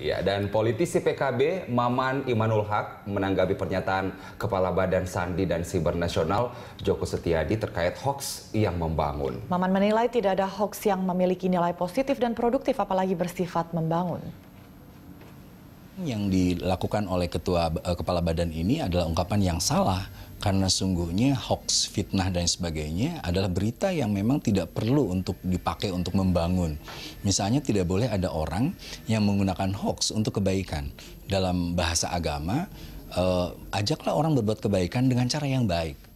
Ya, dan politisi PKB Maman Imanul Haq menanggapi pernyataan Kepala Badan Sandi dan Siber Nasional Joko Setiadi terkait hoax yang membangun. Maman menilai tidak ada hoax yang memiliki nilai positif dan produktif apalagi bersifat membangun yang dilakukan oleh ketua uh, kepala badan ini adalah ungkapan yang salah karena sungguhnya hoax, fitnah dan sebagainya adalah berita yang memang tidak perlu untuk dipakai untuk membangun. Misalnya tidak boleh ada orang yang menggunakan hoax untuk kebaikan. Dalam bahasa agama, uh, ajaklah orang berbuat kebaikan dengan cara yang baik